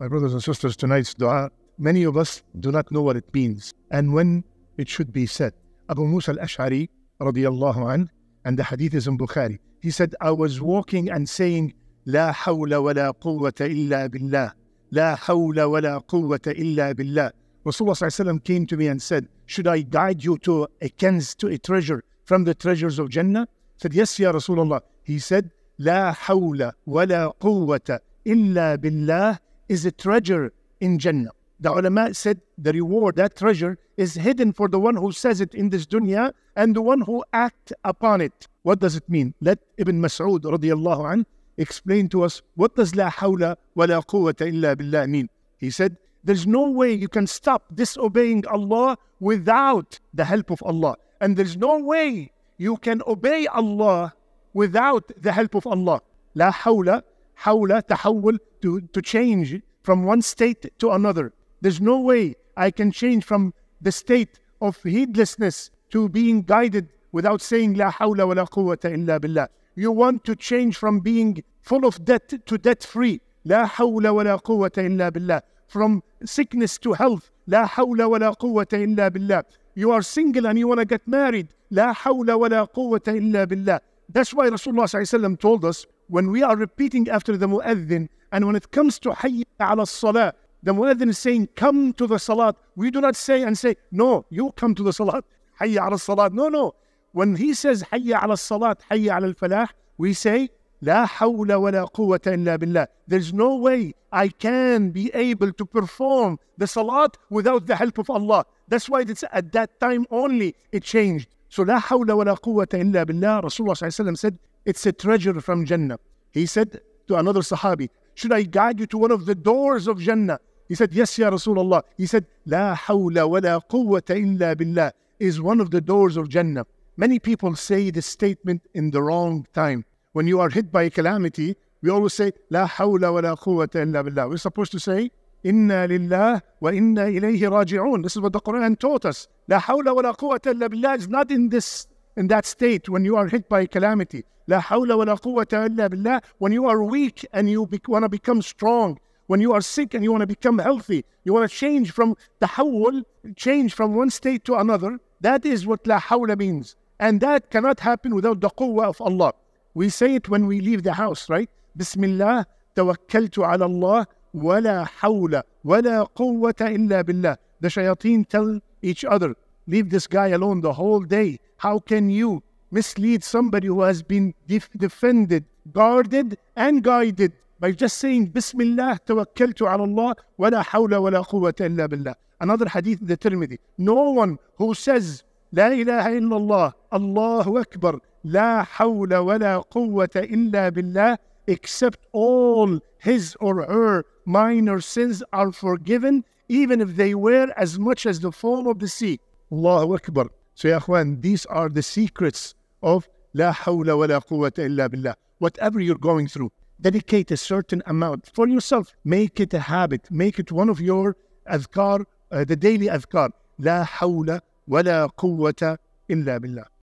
my brothers and sisters, tonight's dua, many of us do not know what it means and when it should be said. Abu Musa al-Ash'ari, radiallahu an, and the hadith is in Bukhari. He said, I was walking and saying, لا حول ولا قوة إلا بالله. لا حول ولا قوة إلا بالله. Rasulullah came to me and said, Should I guide you to a kenz, to a treasure from the treasures of Jannah? I said, Yes, Ya Rasulullah. He said, لا حول ولا قوة إلا بالله is a treasure in Jannah. The ulama said the reward, that treasure, is hidden for the one who says it in this dunya and the one who act upon it. What does it mean? Let Ibn Mas'ud radiallahu an explain to us what does la hawla wa la quwwata illa billah mean. He said, there's no way you can stop disobeying Allah without the help of Allah. And there's no way you can obey Allah without the help of Allah. La hawla حول تحول to, to change from one state to another. There's no way I can change from the state of heedlessness to being guided without saying لا حول ولا قوة إلا بالله. You want to change from being full of debt to debt free. لا حول ولا قوة إلا بالله. From sickness to health. لا حول ولا قوة إلا بالله. You are single and you want to get married. لا حول ولا قوة إلا بالله. That's why Rasulullah told us when we are repeating after the mu'adhin, and when it comes to hayya ala salah, the mu'adhin is saying, come to the salat. We do not say and say, no, you come to the salat. Hayya ala salat. No, no. When he says hayya ala salat, hayya ala falah, we say, لا حول ولا قوة إلا بالله. There's no way I can be able to perform the salat without the help of Allah. That's why it's at that time only it changed. So لا حول ولا قوة إلا بالله. Rasulullah said, it's a treasure from Jannah. He said to another Sahabi, Should I guide you to one of the doors of Jannah? He said, Yes, Ya Rasulullah. He said, La hawla wa la quwwata illa billah is one of the doors of Jannah. Many people say this statement in the wrong time. When you are hit by a calamity, we always say, La hawla wa la quwwata illa billah. We're supposed to say, Inna lillah wa inna ilayhi raji'un. This is what the Quran taught us. La hawla wa la quwwata illa billah is not in this in that state when you are hit by a calamity. لا حول ولا قوة إلا بالله. When you are weak and you be- want to become strong. When you are sick and you want to become healthy. You want to change from tahawul, change from one state to another. That is what la hawla means. And that cannot happen without the quwwah of Allah. We say it when we leave the house, right? Bismillah, tawakkaltu ala Allah, wala hawla, wala quwwata illa billah. The shayateen tell each other, Leave this guy alone the whole day. How can you mislead somebody who has been def- defended, guarded, and guided by just saying, Bismillah, tawakkaltu ala Allah, wala hawla wala quwwata illa billah. Another hadith in the Tirmidhi. No one who says, La ilaha illallah, Allahu Akbar, La hawla la quwwata illa billah, except all his or her minor sins are forgiven, even if they were as much as the foam of the sea. الله Akbar. So يا these are the secrets of لا wa la قوة illa billah. Whatever you're going through dedicate a certain amount for yourself make it a habit make it one of your azkar, uh, the daily azkar. La لا wa la قوة illa billah.